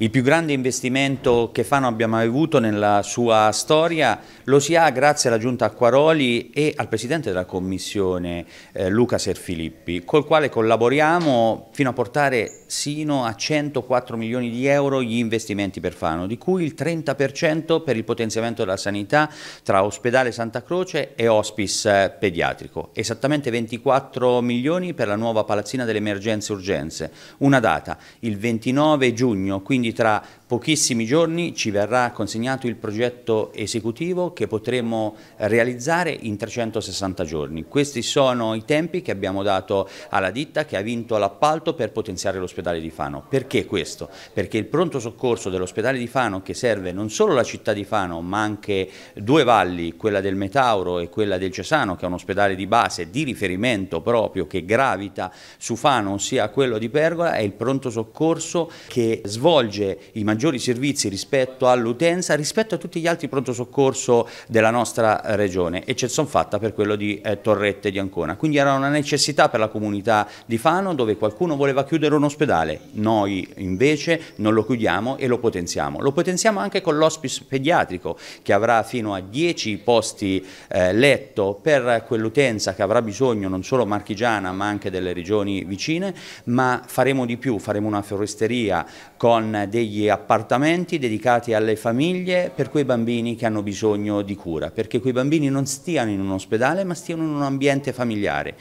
il più grande investimento che Fano abbia mai avuto nella sua storia, lo si ha grazie alla giunta Acquaroli e al presidente della commissione eh, Luca Serfilippi, col quale collaboriamo fino a portare sino a 104 milioni di euro gli investimenti per Fano, di cui il 30% per il potenziamento della sanità tra ospedale Santa Croce e hospice eh, pediatrico, esattamente 24 milioni per la nuova palazzina delle emergenze e urgenze, una data, il 29 giugno, quindi quindi tra pochissimi giorni ci verrà consegnato il progetto esecutivo che potremo realizzare in 360 giorni. Questi sono i tempi che abbiamo dato alla ditta che ha vinto l'appalto per potenziare l'ospedale di Fano. Perché questo? Perché il pronto soccorso dell'ospedale di Fano che serve non solo la città di Fano ma anche due valli, quella del Metauro e quella del Cesano che è un ospedale di base di riferimento proprio che gravita su Fano, ossia quello di Pergola, è il pronto soccorso che svolge svolge i maggiori servizi rispetto all'utenza, rispetto a tutti gli altri pronto soccorso della nostra regione, e sono fatta per quello di eh, Torrette di Ancona. Quindi era una necessità per la comunità di Fano dove qualcuno voleva chiudere un ospedale, noi invece non lo chiudiamo e lo potenziamo. Lo potenziamo anche con l'ospice pediatrico che avrà fino a 10 posti eh, letto per quell'utenza che avrà bisogno non solo marchigiana ma anche delle regioni vicine, ma faremo di più, faremo una foresteria con degli appartamenti dedicati alle famiglie per quei bambini che hanno bisogno di cura, perché quei bambini non stiano in un ospedale ma stiano in un ambiente familiare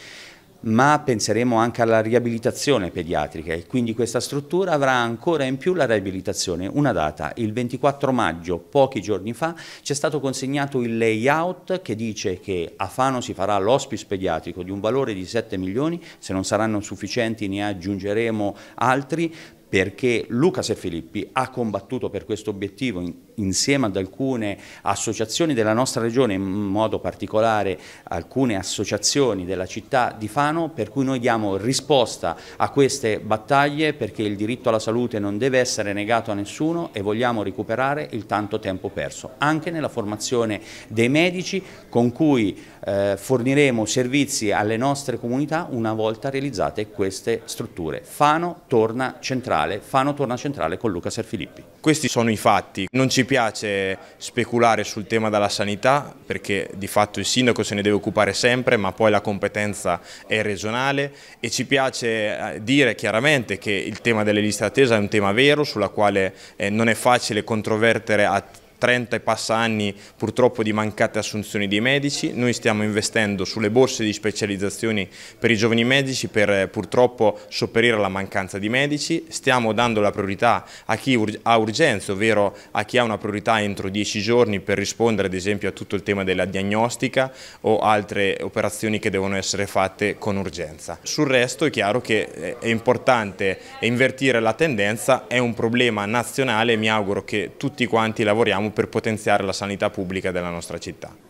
ma penseremo anche alla riabilitazione pediatrica e quindi questa struttura avrà ancora in più la riabilitazione. Una data, il 24 maggio, pochi giorni fa, ci è stato consegnato il layout che dice che a Fano si farà l'ospice pediatrico di un valore di 7 milioni, se non saranno sufficienti ne aggiungeremo altri perché Lucas e Filippi ha combattuto per questo obiettivo in, insieme ad alcune associazioni della nostra regione, in modo particolare alcune associazioni della città di Fano, per cui noi diamo risposta a queste battaglie perché il diritto alla salute non deve essere negato a nessuno e vogliamo recuperare il tanto tempo perso, anche nella formazione dei medici con cui eh, forniremo servizi alle nostre comunità una volta realizzate queste strutture. Fano torna centrale, Fano torna centrale con Luca Serfilippi. Questi sono i fatti, non ci piace speculare sul tema della sanità perché di fatto il sindaco se ne deve occupare sempre ma poi la competenza è regionale e ci piace eh, dire chiaramente che il tema delle liste attesa è un tema vero sulla quale eh, non è facile controvertere attivamente 30 e passa anni purtroppo di mancate assunzioni dei medici, noi stiamo investendo sulle borse di specializzazione per i giovani medici per eh, purtroppo sopperire alla mancanza di medici, stiamo dando la priorità a chi ha urgenza, ovvero a chi ha una priorità entro 10 giorni per rispondere ad esempio a tutto il tema della diagnostica o altre operazioni che devono essere fatte con urgenza. Sul resto è chiaro che eh, è importante invertire la tendenza, è un problema nazionale, mi auguro che tutti quanti lavoriamo per potenziare la sanità pubblica della nostra città.